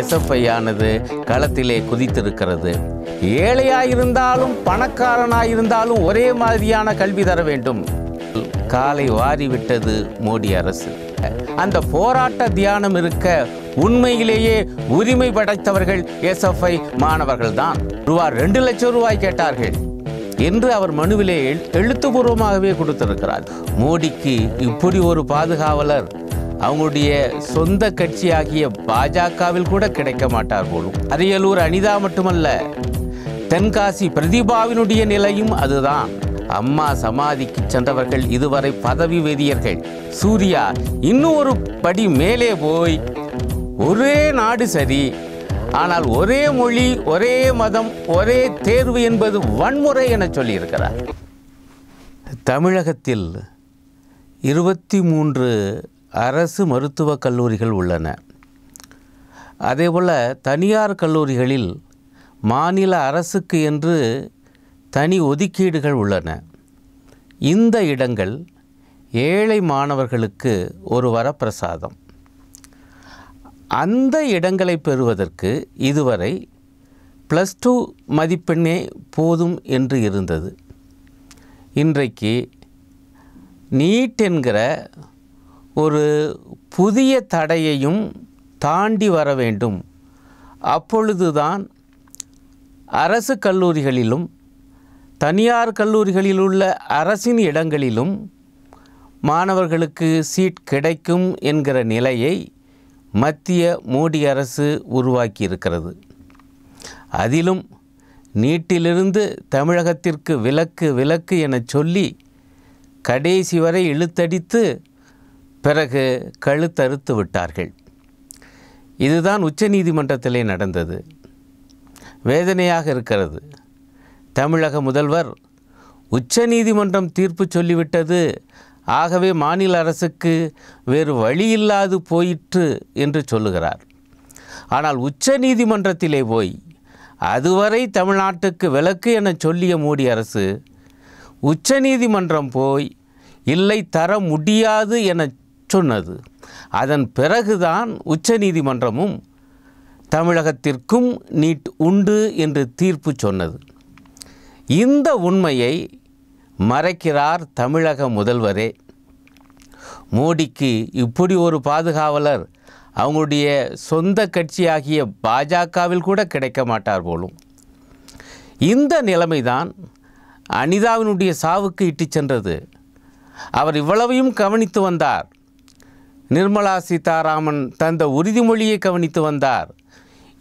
எஸ்எஃப்ஐயானது களத்திலே குதித்திருக்கிறது ஏழையாயிருந்தாலும் பணக்காரனாயிருந்தாலும் ஒரே மாதிரியான கல்வி தர வேண்டும் காலை வாரிவிட்டது மோடி அரசு அந்த போராட்ட தியானம் இருக்க உண்மையிலேயே உரிமை படைத்தவர்கள் எஸ்எஃப்ஐ மாணவர்கள் தான் ரூபா ரெண்டு லட்சம் ரூபாய் கேட்டார்கள் என்று அவர் மனுவிலே எழுத்துப்பூர்வமாகவே கொடுத்திருக்கிறார் மோடிக்கு இப்படி ஒரு பாதுகாவலர் அவங்களுடைய சொந்த கட்சியாகிய பாஜகவில் கூட கிடைக்க மாட்டார் போலும் அரியலூர் அனிதா மட்டுமல்ல தென்காசி பிரதிபாவினுடைய நிலையும் அதுதான் அம்மா சமாதிக்கு சென்றவர்கள் இதுவரை பதவி வெறியர்கள் சூர்யா இன்னும் ஒரு படி மேலே போய் ஒரே நாடு சரி ஆனால் ஒரே மொழி ஒரே மதம் ஒரே தேர்வு என்பது வன்முறை என சொல்லியிருக்கிறார் தமிழகத்தில் இருபத்தி மூன்று அரசு மருத்துவக் கல்லூரிகள் உள்ளன அதேபோல் தனியார் கல்லூரிகளில் மாநில அரசுக்கு என்று தனி ஒதுக்கீடுகள் உள்ளன இந்த இடங்கள் ஏழை மாணவர்களுக்கு ஒரு வரப்பிரசாதம் அந்த இடங்களை பெறுவதற்கு இதுவரை ப்ளஸ் டூ மதிப்பெண்ணே போதும் என்று இருந்தது இன்றைக்கு நீட் என்கிற ஒரு புதிய தடையையும் தாண்டி வர வேண்டும் அப்பொழுதுதான் அரசு கல்லூரிகளிலும் தனியார் கல்லூரிகளில் உள்ள அரசின் இடங்களிலும் மாணவர்களுக்கு சீட் கிடைக்கும் என்கிற நிலையை மத்திய மோடி அரசு உருவாக்கியிருக்கிறது அதிலும் நீட்டிலிருந்து தமிழகத்திற்கு விலக்கு விலக்கு என சொல்லி கடைசி வரை இழுத்தடித்து பிறகு கழுத்தறுத்து விட்டார்கள் இதுதான் உச்ச நீதிமன்றத்திலே நடந்தது வேதனையாக இருக்கிறது தமிழக முதல்வர் உச்ச நீதிமன்றம் தீர்ப்பு சொல்லிவிட்டது ஆகவே மாநில அரசுக்கு வேறு வழியில்லாது போயிற்று என்று சொல்லுகிறார் ஆனால் உச்ச நீதிமன்றத்திலே போய் அதுவரை தமிழ்நாட்டுக்கு விலக்கு என சொல்லிய மோடி அரசு உச்ச நீதிமன்றம் போய் இல்லை தர முடியாது என சொன்னது அதன் பிறகுதான் உச்சநீதிமன்றமும் தமிழகத்திற்கும் நீட் உண்டு என்று தீர்ப்பு சொன்னது இந்த உண்மையை மறைக்கிறார் தமிழக முதல்வரே மோடிக்கு இப்படி ஒரு பாதுகாவலர் அவங்களுடைய சொந்த கட்சியாகிய பாஜகவில் கூட கிடைக்க மாட்டார் போலும் இந்த நிலைமைதான் அனிதாவினுடைய சாவுக்கு இட்டு சென்றது அவர் இவ்வளவையும் கவனித்து வந்தார் நிர்மலா சீதாராமன் தந்த உறுதிமொழியை கவனித்து வந்தார்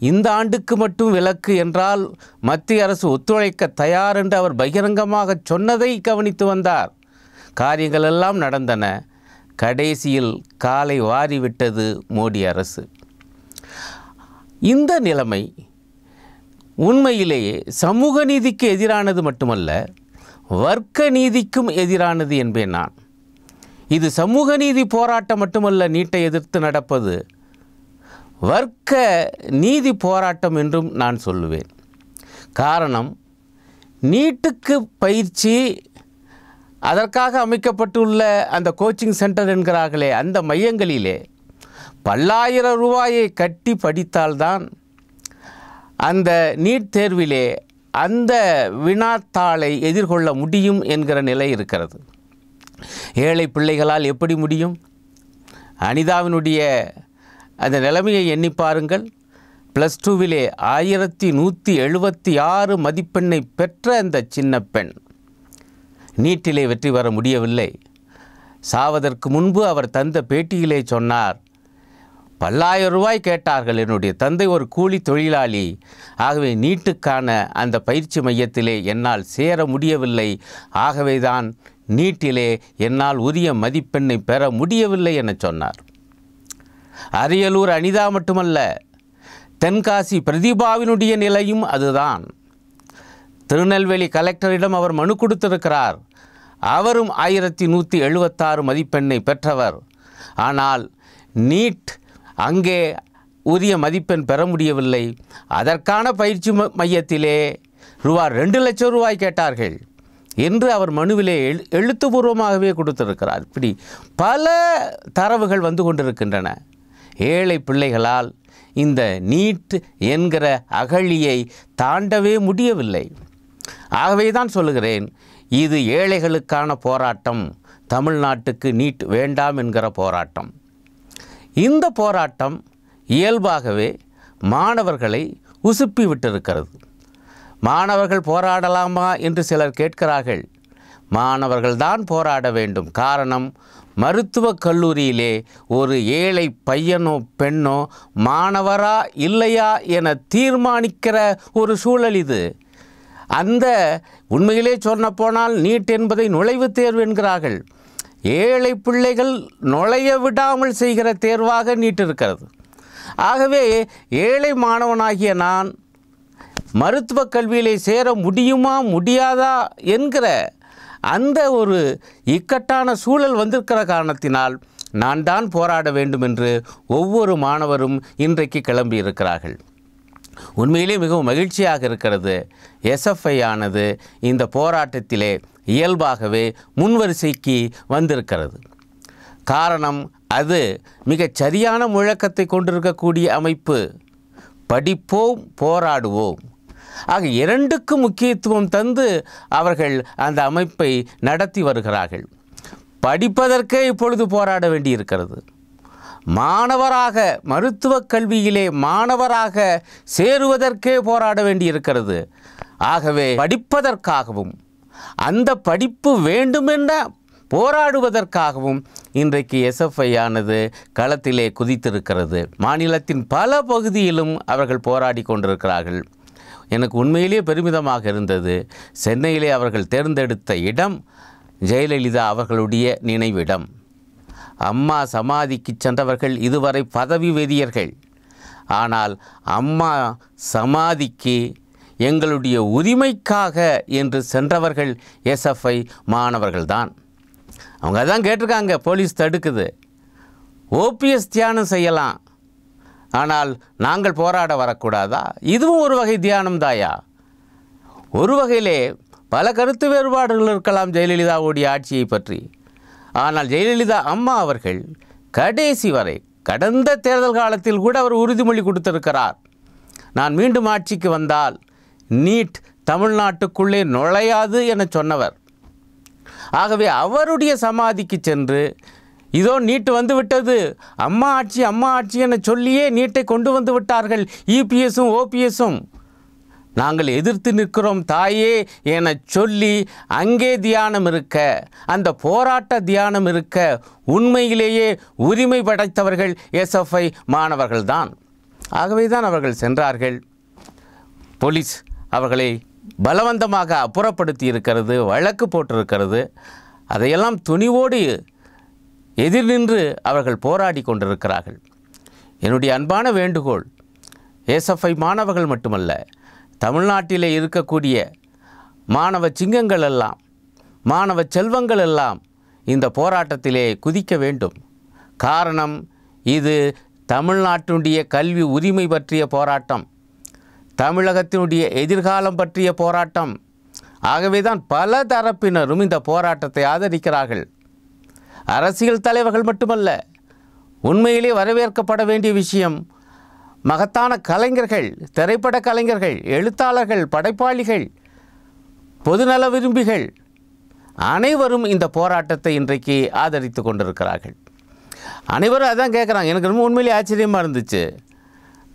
இந்த ஆண்டுக்கு மட்டும் விலக்கு என்றால் மத்திய அரசு ஒத்துழைக்க தயார் என்று அவர் பகிரங்கமாக சொன்னதை கவனித்து வந்தார் காரியங்கள் எல்லாம் நடந்தன கடைசியில் காலை வாரிவிட்டது மோடி அரசு இந்த நிலைமை உண்மையிலேயே சமூக நீதிக்கு எதிரானது மட்டுமல்ல வர்க்க நீதிக்கும் எதிரானது என்பேன் நான் இது சமூக நீதி போராட்டம் மட்டுமல்ல நீட்டை எதிர்த்து நடப்பது வர்க்க நீதி போராட்டம் என்றும் நான் சொல்லுவேன் காரணம் நீட்டுக்கு பயிற்சி அதற்காக அமைக்கப்பட்டுள்ள அந்த கோச்சிங் சென்டர் என்கிறார்களே அந்த மையங்களிலே பல்லாயிரம் ரூபாயை கட்டி படித்தால்தான் அந்த நீட் தேர்விலே அந்த வினாத்தாளை எதிர்கொள்ள முடியும் என்கிற நிலை இருக்கிறது ஏழை பிள்ளைகளால் எப்படி முடியும் அனிதாவினுடைய அந்த நிலைமையை எண்ணி பாருங்கள் ப்ளஸ் டூவிலே ஆயிரத்தி நூற்றி எழுபத்தி ஆறு மதிப்பெண்ணை பெற்ற அந்த சின்ன பெண் நீட்டிலே வெற்றி பெற முடியவில்லை சாவதற்கு முன்பு அவர் தந்த பேட்டியிலே சொன்னார் பல்லாயிரம் ரூபாய் கேட்டார்கள் என்னுடைய தந்தை ஒரு கூலி தொழிலாளி ஆகவே நீட்டுக்கான அந்த பயிற்சி மையத்திலே என்னால் சேர முடியவில்லை ஆகவே தான் நீட்டிலே என்னால் உரிய மதிப்பெண்ணை பெற முடியவில்லை என சொன்னார் அரியலூர் அனிதா மட்டுமல்ல தென்காசி பிரதிபாவினுடைய நிலையும் அதுதான் திருநெல்வேலி கலெக்டரிடம் அவர் மனு கொடுத்திருக்கிறார் அவரும் ஆயிரத்தி நூற்றி எழுபத்தாறு மதிப்பெண்ணை பெற்றவர் ஆனால் நீட் அங்கே உரிய மதிப்பெண் பெற முடியவில்லை அதற்கான பயிற்சி மையத்திலே ரூபா ரெண்டு லட்சம் ரூபாய் கேட்டார்கள் என்று அவர் மனுவிலே எழு எழுத்துப்பூர்வமாகவே கொடுத்திருக்கிறார் இப்படி பல தரவுகள் வந்து கொண்டிருக்கின்றன ஏழை பிள்ளைகளால் இந்த நீட் என்கிற அகழியை தாண்டவே முடியவில்லை ஆகவே தான் சொல்லுகிறேன் இது ஏழைகளுக்கான போராட்டம் தமிழ்நாட்டுக்கு நீட் வேண்டாம் என்கிற போராட்டம் இந்த போராட்டம் இயல்பாகவே மாணவர்களை உசுப்பி விட்டிருக்கிறது மாணவர்கள் போராடலாமா என்று சிலர் கேட்கிறார்கள் மாணவர்கள்தான் போராட வேண்டும் காரணம் மருத்துவக் கல்லூரியிலே ஒரு ஏழை பையனோ பெண்ணோ மாணவரா இல்லையா என தீர்மானிக்கிற ஒரு சூழல் இது அந்த உண்மையிலே சொன்னப்போனால் நீட் என்பதை நுழைவுத் தேர்வு என்கிறார்கள் ஏழை பிள்ளைகள் நுழைய விடாமல் செய்கிற தேர்வாக நீட் ஆகவே ஏழை மாணவனாகிய நான் மருத்துவ கல்வியிலே சேர முடியுமா முடியாதா என்கிற அந்த ஒரு இக்கட்டான சூழல் வந்திருக்கிற காரணத்தினால் நான் தான் போராட வேண்டும் என்று ஒவ்வொரு மாணவரும் இன்றைக்கு கிளம்பியிருக்கிறார்கள் உண்மையிலே மிகவும் மகிழ்ச்சியாக இருக்கிறது எஸ்எஃப்ஐ ஆனது இந்த போராட்டத்திலே இயல்பாகவே முன்வரிசைக்கு வந்திருக்கிறது காரணம் அது மிகச் சரியான முழக்கத்தை கொண்டிருக்கக்கூடிய அமைப்பு படிப்போம் போராடுவோம் ஆக இரண்டுக்கு முக்கியத்துவம் தந்து அவர்கள் அந்த அமைப்பை நடத்தி வருகிறார்கள் படிப்பதற்கே இப்பொழுது போராட வேண்டியிருக்கிறது மாணவராக மருத்துவக் கல்வியிலே மாணவராக சேருவதற்கே போராட வேண்டியிருக்கிறது ஆகவே படிப்பதற்காகவும் அந்த படிப்பு வேண்டுமென்ற போராடுவதற்காகவும் இன்றைக்கு எஸ்எஃப்ஐ ஆனது களத்திலே குதித்திருக்கிறது மாநிலத்தின் பல பகுதியிலும் அவர்கள் போராடி கொண்டிருக்கிறார்கள் எனக்கு உண்மையிலேயே பெருமிதமாக இருந்தது சென்னையிலே அவர்கள் தேர்ந்தெடுத்த இடம் ஜெயலலிதா அவர்களுடைய நினைவிடம் அம்மா சமாதிக்கு சென்றவர்கள் இதுவரை பதவி வெறியர்கள் ஆனால் அம்மா சமாதிக்கு எங்களுடைய உரிமைக்காக என்று சென்றவர்கள் எஸ்எஃப்ஐ மாணவர்கள்தான் அவங்க தான் கேட்டிருக்காங்க போலீஸ் தடுக்குது ஓபிஎஸ் தியானம் செய்யலாம் ஆனால் நாங்கள் போராட வரக்கூடாதா இதுவும் ஒரு வகை தியானம் தாயா ஒரு வகையிலே பல கருத்து வேறுபாடுகள் இருக்கலாம் ஜெயலலிதாவுடைய ஆட்சியை பற்றி ஆனால் ஜெயலலிதா அம்மா அவர்கள் கடைசி வரை கடந்த தேர்தல் காலத்தில் கூட அவர் உறுதிமொழி கொடுத்திருக்கிறார் நான் மீண்டும் ஆட்சிக்கு வந்தால் நீட் தமிழ்நாட்டுக்குள்ளே நுழையாது என சொன்னவர் ஆகவே அவருடைய சமாதிக்கு சென்று இதோ நீட்டு வந்து விட்டது அம்மா ஆட்சி அம்மா ஆட்சி என சொல்லியே நீட்டை கொண்டு வந்து விட்டார்கள் இபிஎஸும் ஓபிஎஸும் நாங்கள் எதிர்த்து நிற்கிறோம் தாயே என சொல்லி அங்கே தியானம் இருக்க அந்த போராட்ட தியானம் இருக்க உண்மையிலேயே உரிமை படைத்தவர்கள் எஸ்எஃப்ஐ மாணவர்கள்தான் ஆகவே தான் அவர்கள் சென்றார்கள் போலீஸ் அவர்களை பலவந்தமாக அப்புறப்படுத்தி இருக்கிறது வழக்கு போட்டிருக்கிறது அதையெல்லாம் துணிவோடு எதிர் நின்று அவர்கள் போராடி கொண்டிருக்கிறார்கள் என்னுடைய அன்பான வேண்டுகோள் ஏசஃப்ஐ மாணவர்கள் மட்டுமல்ல தமிழ்நாட்டிலே இருக்கக்கூடிய மாணவ சிங்கங்கள் எல்லாம் மாணவ செல்வங்கள் எல்லாம் இந்த போராட்டத்திலே குதிக்க வேண்டும் காரணம் இது தமிழ்நாட்டினுடைய கல்வி உரிமை பற்றிய போராட்டம் தமிழகத்தினுடைய எதிர்காலம் பற்றிய போராட்டம் ஆகவே தான் பல தரப்பினரும் இந்த போராட்டத்தை ஆதரிக்கிறார்கள் அரசியல் தலைவர்கள் மட்டுமல்ல உண்மையிலே வரவேற்கப்பட வேண்டிய விஷயம் மகத்தான கலைஞர்கள் திரைப்பட கலைஞர்கள் எழுத்தாளர்கள் படைப்பாளிகள் பொதுநல விரும்பிகள் அனைவரும் இந்த போராட்டத்தை இன்றைக்கு ஆதரித்து கொண்டிருக்கிறார்கள் அனைவரும் அதான் கேட்குறாங்க எனக்கு ரொம்ப உண்மையிலே ஆச்சரியமாக இருந்துச்சு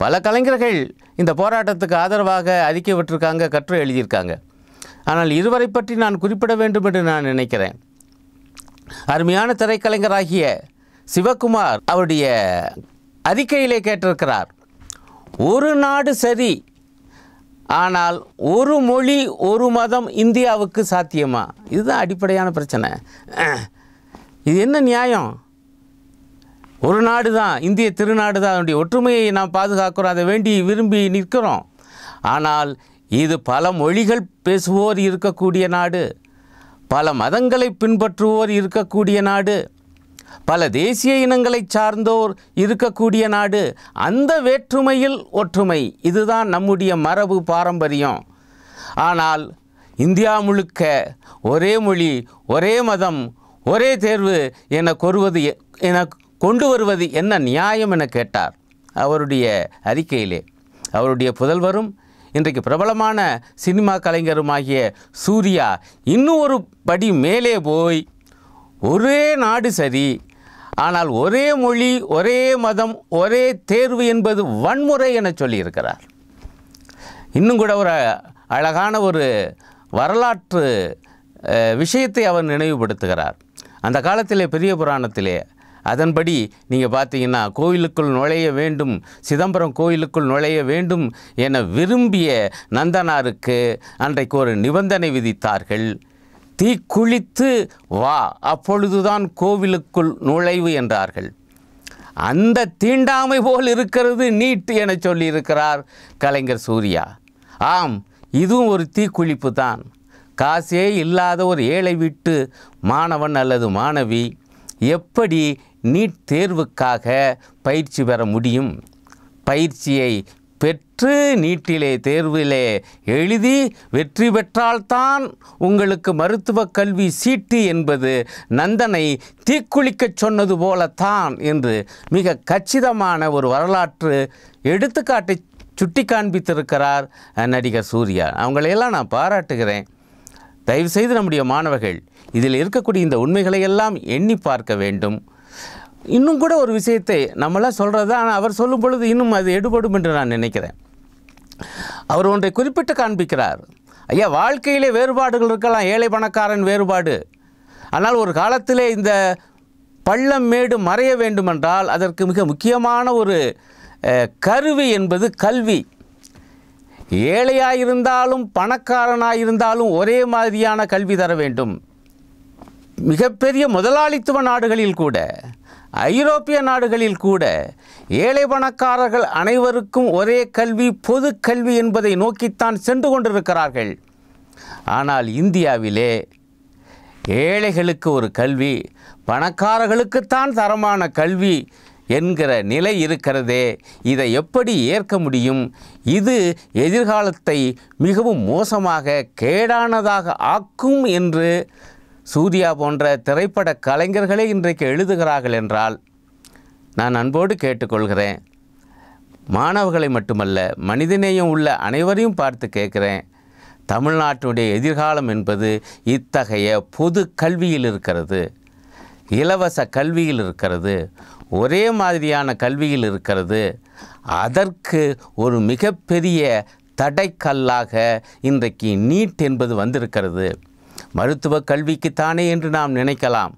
பல கலைஞர்கள் இந்த போராட்டத்துக்கு ஆதரவாக அறிக்கை விட்டுருக்காங்க கற்று எழுதியிருக்காங்க ஆனால் இருவரை பற்றி நான் குறிப்பிட வேண்டும் என்று நான் நினைக்கிறேன் அருமையான திரைக்கலைஞராகிய சிவகுமார் அவருடைய அறிக்கையிலே கேட்டிருக்கிறார் ஒரு நாடு சரி ஆனால் ஒரு மொழி ஒரு மதம் இந்தியாவுக்கு சாத்தியமா இதுதான் அடிப்படையான பிரச்சனை இது என்ன நியாயம் ஒரு நாடு தான் இந்திய திருநாடு தான் அதனுடைய ஒற்றுமையை நாம் பாதுகாக்கிறோம் அதை வேண்டி விரும்பி நிற்கிறோம் ஆனால் இது பல மொழிகள் பேசுவோர் இருக்கக்கூடிய நாடு பல மதங்களை பின்பற்றுவோர் இருக்கக்கூடிய நாடு பல தேசிய இனங்களை சார்ந்தோர் இருக்கக்கூடிய நாடு அந்த வேற்றுமையில் ஒற்றுமை இதுதான் நம்முடைய மரபு பாரம்பரியம் ஆனால் இந்தியா முழுக்க ஒரே மொழி ஒரே மதம் ஒரே தேர்வு என கொருவது என கொண்டு வருவது என்ன நியாயம் என கேட்டார் அவருடைய அறிக்கையிலே அவருடைய புதல்வரும் இன்றைக்கு பிரபலமான சினிமா கலைஞருமாகிய சூர்யா இன்னும் ஒரு படி மேலே போய் ஒரே நாடு சரி ஆனால் ஒரே மொழி ஒரே மதம் ஒரே தேர்வு என்பது வன்முறை என சொல்லியிருக்கிறார் இன்னும் கூட ஒரு அழகான ஒரு வரலாற்று விஷயத்தை அவர் நினைவுபடுத்துகிறார் அந்த காலத்திலே பெரிய புராணத்திலே அதன்படி நீங்கள் பார்த்தீங்கன்னா கோயிலுக்குள் நுழைய வேண்டும் சிதம்பரம் கோயிலுக்குள் நுழைய வேண்டும் என விரும்பிய நந்தனாருக்கு அன்றைக்கு ஒரு நிபந்தனை விதித்தார்கள் தீக்குளித்து வா அப்பொழுதுதான் கோவிலுக்குள் நுழைவு என்றார்கள் அந்த தீண்டாமை போல் இருக்கிறது நீட் என சொல்லியிருக்கிறார் கலைஞர் சூர்யா ஆம் இதுவும் ஒரு தீக்குளிப்பு தான் காசே இல்லாத ஒரு ஏழை வீட்டு மாணவன் அல்லது மாணவி எப்படி நீட் தேர்வுக்காக பயிற்சி பெற முடியும் பயிற்சியை பெற்று நீட்டிலே தேர்விலே எழுதி வெற்றி பெற்றால்தான் உங்களுக்கு மருத்துவ கல்வி சீட்டு என்பது நந்தனை தீக்குளிக்கச் சொன்னது போலத்தான் என்று மிக கச்சிதமான ஒரு வரலாற்று எடுத்துக்காட்டை சுட்டி காண்பித்திருக்கிறார் நடிகர் சூர்யா அவங்களையெல்லாம் நான் பாராட்டுகிறேன் தயவுசெய்து நம்முடைய மாணவர்கள் இதில் இருக்கக்கூடிய இந்த உண்மைகளை எல்லாம் எண்ணி பார்க்க வேண்டும் இன்னும் கூட ஒரு விஷயத்தை நம்மளாம் சொல்கிறது ஆனால் அவர் சொல்லும் பொழுது இன்னும் அது எடுபடும் என்று நான் நினைக்கிறேன் அவர் ஒன்றை குறிப்பிட்டு காண்பிக்கிறார் ஐயா வாழ்க்கையிலே வேறுபாடுகள் இருக்கலாம் ஏழை பணக்காரன் வேறுபாடு ஆனால் ஒரு காலத்திலே இந்த பள்ளம் மேடு மறைய வேண்டுமென்றால் அதற்கு மிக முக்கியமான ஒரு கருவி என்பது கல்வி ஏழையாயிருந்தாலும் பணக்காரனாயிருந்தாலும் ஒரே மாதிரியான கல்வி தர வேண்டும் மிகப்பெரிய முதலாளித்துவ நாடுகளில் கூட ஐரோப்பிய நாடுகளில் கூட ஏழை பணக்காரர்கள் அனைவருக்கும் ஒரே கல்வி பொது கல்வி என்பதை நோக்கித்தான் சென்று கொண்டிருக்கிறார்கள் ஆனால் இந்தியாவிலே ஏழைகளுக்கு ஒரு கல்வி பணக்காரர்களுக்குத்தான் தரமான கல்வி என்கிற நிலை இருக்கிறதே இதை எப்படி ஏற்க முடியும் இது எதிர்காலத்தை மிகவும் மோசமாக கேடானதாக ஆக்கும் என்று சூர்யா போன்ற திரைப்பட கலைஞர்களே இன்றைக்கு எழுதுகிறார்கள் என்றால் நான் அன்போடு கேட்டுக்கொள்கிறேன் மாணவர்களை மட்டுமல்ல மனிதனேயும் உள்ள அனைவரையும் பார்த்து கேட்குறேன் தமிழ்நாட்டுடைய எதிர்காலம் என்பது இத்தகைய பொது கல்வியில் இருக்கிறது இலவச கல்வியில் இருக்கிறது ஒரே மாதிரியான கல்வியில் இருக்கிறது அதற்கு ஒரு மிகப்பெரிய தடைக்கல்லாக இன்றைக்கு நீட் என்பது வந்திருக்கிறது மருத்துவ கல்விக்குத்தானே என்று நாம் நினைக்கலாம்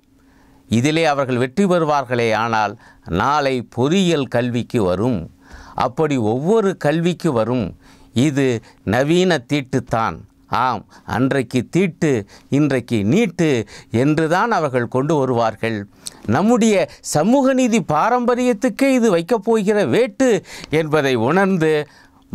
இதிலே அவர்கள் வெற்றி பெறுவார்களே ஆனால் நாளை பொறியியல் கல்விக்கு வரும் அப்படி ஒவ்வொரு கல்விக்கு வரும் இது நவீன தீட்டுத்தான் ஆம் அன்றைக்கு தீட்டு இன்றைக்கு நீட்டு என்று தான் அவர்கள் கொண்டு வருவார்கள் நம்முடைய சமூக நீதி பாரம்பரியத்துக்கே இது வைக்கப் போகிற வேட்டு என்பதை உணர்ந்து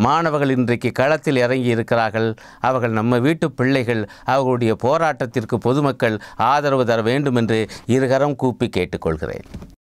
மாணவர்கள் இன்றைக்கு களத்தில் இறங்கி இருக்கிறார்கள் அவர்கள் நம்ம வீட்டு பிள்ளைகள் அவர்களுடைய போராட்டத்திற்கு பொதுமக்கள் ஆதரவு தர வேண்டும் என்று இருகரம் கூப்பி கேட்டுக்கொள்கிறேன்